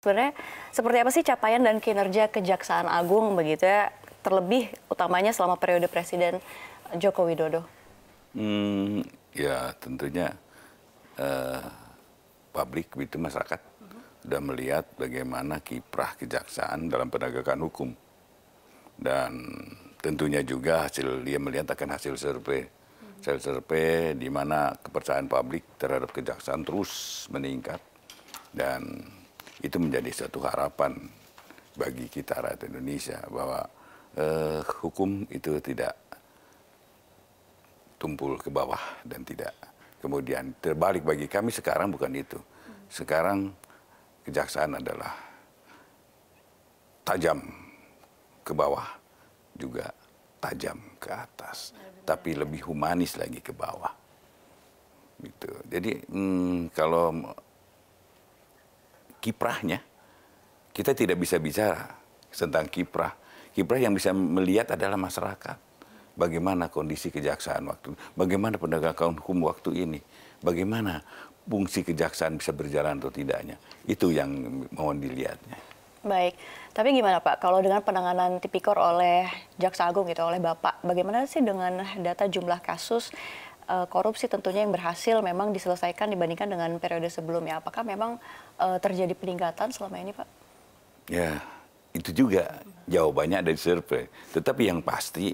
Sebenarnya seperti apa sih capaian dan kinerja Kejaksaan Agung begitu ya, terlebih utamanya selama periode Presiden Joko Widodo? Hmm, ya tentunya eh, publik itu masyarakat sudah melihat bagaimana kiprah kejaksaan dalam penegakan hukum dan tentunya juga hasil dia melihat akan hasil survei hasil survei di mana kepercayaan publik terhadap kejaksaan terus meningkat dan itu menjadi suatu harapan bagi kita rakyat Indonesia bahwa eh, hukum itu tidak tumpul ke bawah dan tidak kemudian terbalik bagi kami sekarang bukan itu sekarang kejaksaan adalah tajam ke bawah juga tajam ke atas tapi lebih humanis lagi ke bawah gitu jadi hmm, kalau kiprahnya, kita tidak bisa bicara tentang kiprah. Kiprah yang bisa melihat adalah masyarakat. Bagaimana kondisi kejaksaan waktu ini? Bagaimana penegakan hukum waktu ini? Bagaimana fungsi kejaksaan bisa berjalan atau tidaknya? Itu yang mohon dilihatnya. Baik, tapi gimana Pak kalau dengan penanganan tipikor oleh Jaksa Agung gitu, oleh Bapak, bagaimana sih dengan data jumlah kasus uh, korupsi tentunya yang berhasil memang diselesaikan dibandingkan dengan periode sebelumnya. Apakah memang uh, terjadi peningkatan selama ini, Pak? Ya, itu juga jawabannya ada di survei. Tetapi yang pasti,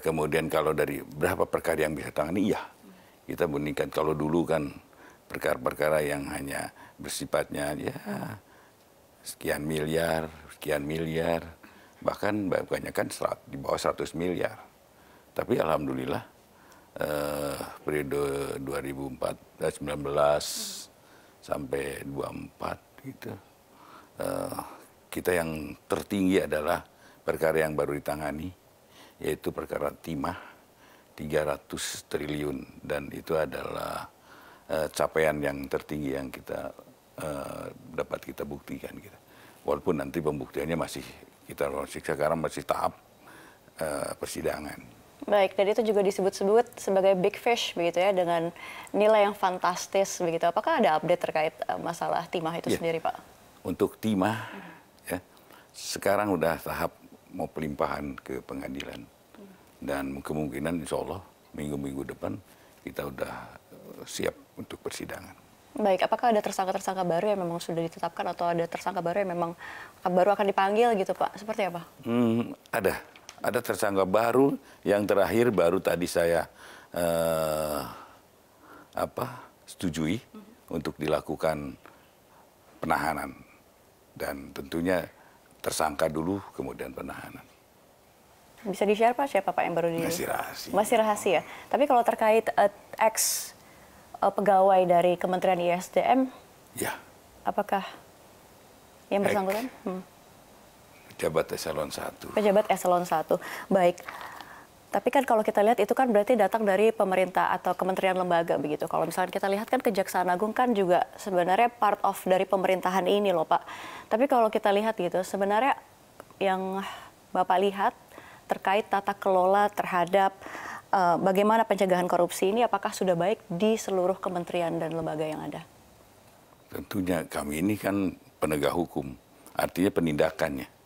kemudian kalau dari berapa perkara yang bisa tangani, iya. Kita meningkat kalau dulu kan perkara-perkara yang hanya bersifatnya ya sekian miliar, sekian miliar, bahkan banyak kan serat, di bawah 100 miliar. Tapi alhamdulillah eh, periode 2004 eh, 19 hmm. sampai 24 gitu. Uh, kita yang tertinggi adalah perkara yang baru ditangani yaitu perkara timah 300 triliun dan itu adalah uh, capaian yang tertinggi yang kita uh, dapat kita buktikan gitu. Walaupun nanti pembuktiannya masih kita siksa sekarang masih tahap uh, persidangan. Baik, dan itu juga disebut-sebut sebagai big fish begitu ya dengan nilai yang fantastis begitu. Apakah ada update terkait eh, masalah timah itu ya. sendiri, Pak? Untuk timah hmm. ya sekarang udah tahap mau pelimpahan ke pengadilan hmm. dan kemungkinan insya Allah minggu-minggu depan kita udah eh, siap untuk persidangan. Baik, apakah ada tersangka-tersangka baru yang memang sudah ditetapkan atau ada tersangka baru yang memang baru akan dipanggil gitu Pak? Seperti apa? Hmm, ada ada tersangka baru yang terakhir baru tadi saya uh, apa setujui untuk dilakukan penahanan dan tentunya tersangka dulu kemudian penahanan. Bisa di-share Pak siapa Pak yang baru di Masih rahasia. Masih rahasia. Tapi kalau terkait uh, ex uh, pegawai dari Kementerian ISDM, ya. Apakah yang bersangkutan? hmm. Pejabat eselon 1. Pejabat eselon 1. Baik. Tapi kan kalau kita lihat itu kan berarti datang dari pemerintah atau kementerian lembaga begitu. Kalau misalnya kita lihat kan Kejaksaan Agung kan juga sebenarnya part of dari pemerintahan ini loh Pak. Tapi kalau kita lihat gitu sebenarnya yang Bapak lihat terkait tata kelola terhadap uh, bagaimana pencegahan korupsi ini apakah sudah baik di seluruh kementerian dan lembaga yang ada? Tentunya kami ini kan penegak hukum, artinya penindakannya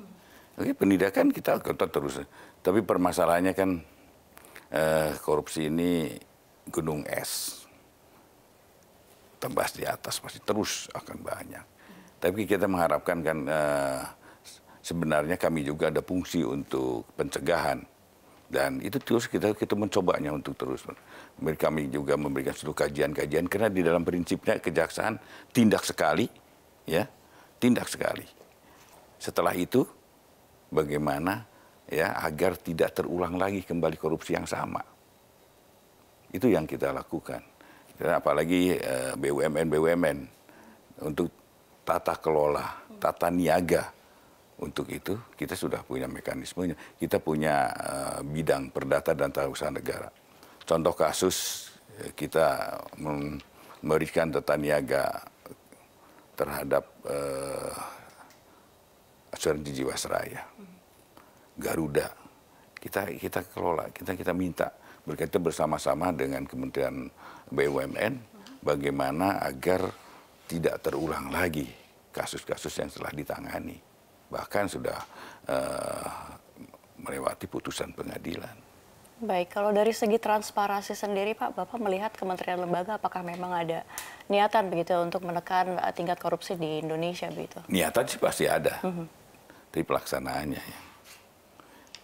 Oke, penindakan kita ketat terus. Tapi permasalahannya kan eh, korupsi ini gunung es. Tembas di atas pasti terus akan banyak. Tapi kita mengharapkan kan eh, sebenarnya kami juga ada fungsi untuk pencegahan. Dan itu terus kita kita mencobanya untuk terus. Kami juga memberikan seluruh kajian-kajian karena di dalam prinsipnya kejaksaan tindak sekali, ya tindak sekali. Setelah itu bagaimana ya agar tidak terulang lagi kembali korupsi yang sama. Itu yang kita lakukan. Dan ya, apalagi eh, bumn BUMN BUMN untuk tata kelola, tata niaga. Untuk itu kita sudah punya mekanismenya. Kita punya uh, bidang perdata dan tata usaha negara. Contoh kasus eh, kita memberikan tata niaga terhadap uh, asuransi Jiwasraya, Garuda. Kita kita kelola, kita kita minta berkaitan bersama-sama dengan Kementerian BUMN bagaimana agar tidak terulang lagi kasus-kasus yang telah ditangani. Bahkan sudah uh, melewati putusan pengadilan. Baik, kalau dari segi transparansi sendiri Pak, Bapak melihat kementerian lembaga apakah memang ada niatan begitu untuk menekan eh, tingkat korupsi di Indonesia begitu? Niatan sih pasti ada. Mm -hmm tapi pelaksanaannya ya.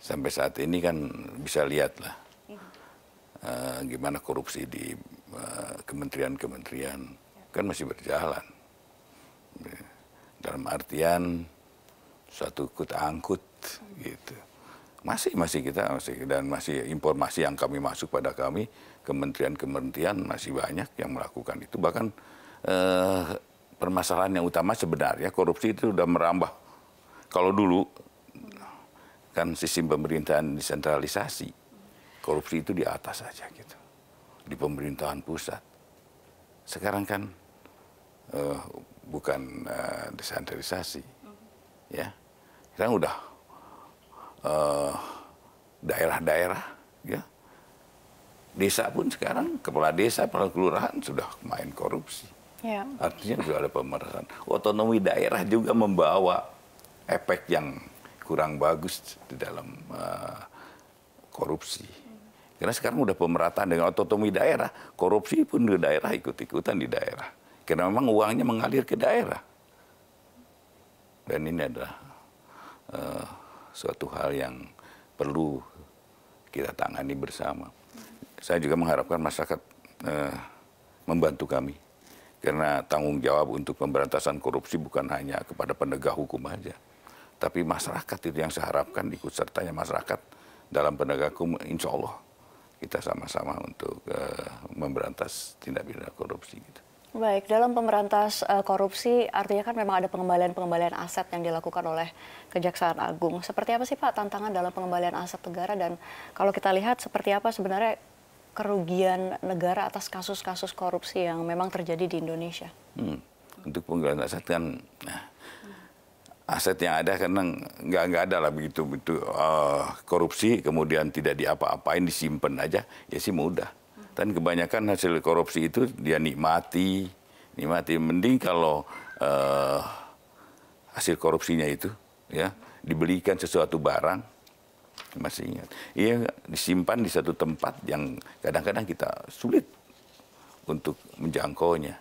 Sampai saat ini kan bisa lihatlah uh, eh, gimana korupsi di eh, kementerian-kementerian uh, kan masih berjalan. Ya, dalam artian satu kut angkut gitu. Masih masih kita masih dan masih informasi yang kami masuk pada kami kementerian-kementerian masih banyak yang melakukan itu bahkan eh, permasalahan yang utama sebenarnya korupsi itu sudah merambah kalau dulu kan sistem pemerintahan desentralisasi korupsi itu di atas saja gitu, di pemerintahan pusat. Sekarang kan uh, bukan uh, desentralisasi, ya. Sekarang udah eh, daerah-daerah, uh, ya. Desa pun sekarang kepala desa, kepala kelurahan sudah main korupsi. Ya. Artinya sudah ada pemerasan. Otonomi daerah juga membawa efek yang kurang bagus di dalam eh, korupsi. Karena sekarang udah pemerataan dengan otonomi daerah, korupsi pun di daerah ikut-ikutan di daerah. Karena memang uangnya mengalir ke daerah. Dan ini adalah uh, suatu hal yang perlu kita tangani bersama. Saya juga mengharapkan masyarakat uh, membantu kami. Karena tanggung jawab untuk pemberantasan korupsi bukan hanya kepada penegak hukum saja. Tapi masyarakat itu yang saya harapkan ikut sertanya masyarakat dalam penegak hukum insya Allah kita sama-sama untuk uh, memberantas tindak pidana korupsi gitu. Baik, dalam pemberantas uh, korupsi artinya kan memang ada pengembalian-pengembalian aset yang dilakukan oleh Kejaksaan Agung. Seperti apa sih Pak tantangan dalam pengembalian aset negara dan kalau kita lihat seperti apa sebenarnya kerugian negara atas kasus-kasus korupsi yang memang terjadi di Indonesia? Hmm. Untuk pengembalian aset kan nah, aset yang ada karena nggak nggak ada lah begitu begitu uh, korupsi kemudian tidak diapa-apain disimpan aja ya sih mudah dan kebanyakan hasil korupsi itu dia nikmati nikmati mending kalau uh, hasil korupsinya itu ya dibelikan sesuatu barang masih ingat iya disimpan di satu tempat yang kadang-kadang kita sulit untuk menjangkaunya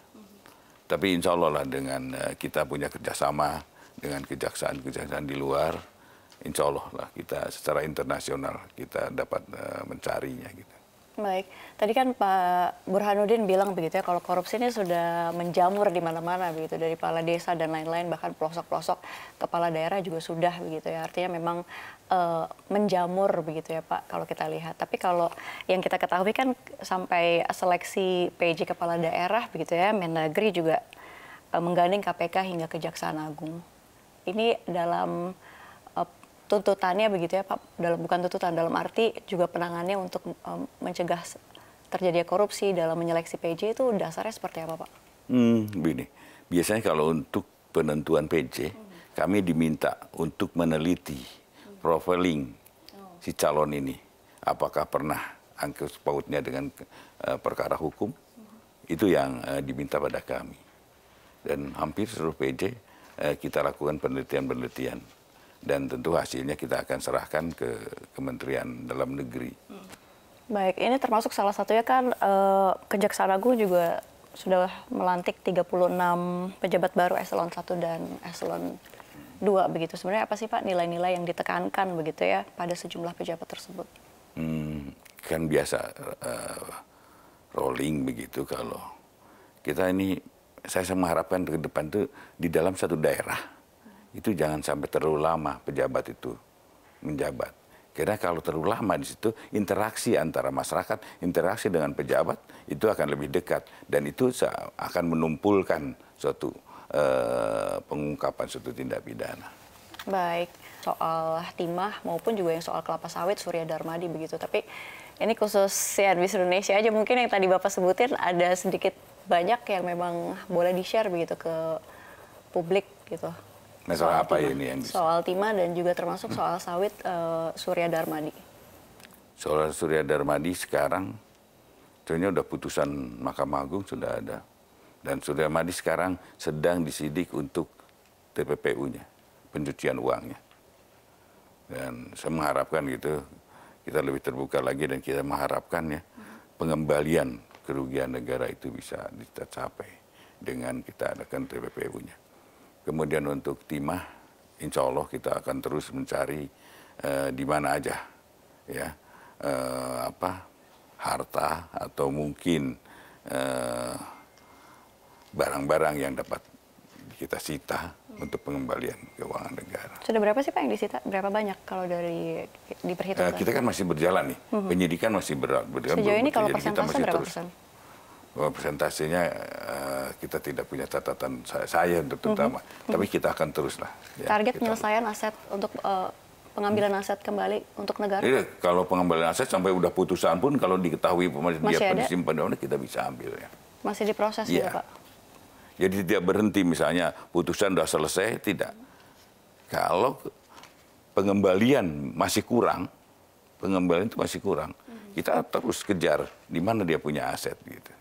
tapi insya Allah lah dengan eh, kita punya kerjasama dengan kejaksaan-kejaksaan di luar, insya Allah lah kita secara internasional kita dapat eh, mencarinya gitu. Baik, tadi kan Pak Burhanuddin bilang begitu ya kalau korupsi ini sudah menjamur di mana-mana begitu dari kepala desa dan lain-lain bahkan pelosok-pelosok kepala daerah juga sudah begitu ya artinya memang e, menjamur begitu ya Pak kalau kita lihat. Tapi kalau yang kita ketahui kan sampai seleksi PJ kepala daerah begitu ya Mendagri juga e, menggandeng KPK hingga Kejaksaan Agung ini dalam eh, tuntutannya begitu ya Pak, dalam bukan tuntutan dalam arti juga penangannya untuk um, mencegah terjadinya korupsi dalam menyeleksi PJ itu dasarnya seperti apa Pak? Hmm, begini, biasanya kalau untuk penentuan PJ hmm. kami diminta untuk meneliti hmm. profiling oh. si calon ini, apakah pernah angkut pautnya dengan uh, perkara hukum, hmm. itu yang uh, diminta pada kami. Dan hampir seluruh PJ Eh, kita lakukan penelitian-penelitian dan tentu hasilnya kita akan serahkan ke Kementerian Dalam Negeri. Hmm. Baik, ini termasuk salah satunya kan eh, Kejaksaan Agung juga sudah melantik 36 pejabat baru eselon 1 dan eselon dua. begitu. Sebenarnya apa sih Pak nilai-nilai yang ditekankan begitu ya pada sejumlah pejabat tersebut? Hmm, kan biasa uh, rolling begitu kalau kita ini saya mengharapkan ke depan itu di dalam satu daerah itu jangan sampai terlalu lama pejabat itu menjabat. Karena kalau terlalu lama di situ interaksi antara masyarakat, interaksi dengan pejabat itu akan lebih dekat dan itu akan menumpulkan suatu eh, pengungkapan suatu tindak pidana. Baik, soal timah maupun juga yang soal kelapa sawit Surya Darmadi begitu. Tapi ini khusus CNBC Indonesia aja mungkin yang tadi Bapak sebutin ada sedikit banyak yang memang boleh di-share begitu ke publik gitu. Nah, soal, soal apa tima. ini yang bisa? Soal timah dan juga termasuk soal sawit uh, Surya Darmadi. Soal Surya Darmadi sekarang sebenarnya udah putusan Mahkamah Agung sudah ada. Dan Surya Darmadi sekarang sedang disidik untuk TPPU-nya, pencucian uangnya. Dan saya mengharapkan gitu, kita lebih terbuka lagi dan kita mengharapkan ya pengembalian kerugian negara itu bisa dicapai dengan kita adakan TPPU-nya. Kemudian untuk timah, insya Allah kita akan terus mencari eh, di mana aja, ya eh, apa harta atau mungkin eh, barang-barang eh, yang dapat kita sita untuk pengembalian keuangan negara. Sudah berapa sih Pak yang disita? Berapa banyak kalau dari diperhitungkan? Uh, eh, kita kan masih berjalan nih. Hmm. Penyidikan masih ber berjalan. Sejauh ini kalau persentase berapa terus. persen? Oh, persentasenya uh, kita tidak punya catatan saya, saya untuk hmm. terutama. Hmm. Tapi kita akan teruslah. Ya, Target penyelesaian aset untuk uh, pengambilan hmm. aset kembali untuk negara? Iya, kalau pengambilan aset sampai udah putusan pun kalau diketahui masih dia disimpan, kita bisa ambil ya. Masih diproses ya, ya Pak? Jadi tidak berhenti misalnya putusan sudah selesai, tidak. Kalau pengembalian masih kurang, pengembalian itu masih kurang, hmm. kita terus kejar di mana dia punya aset gitu.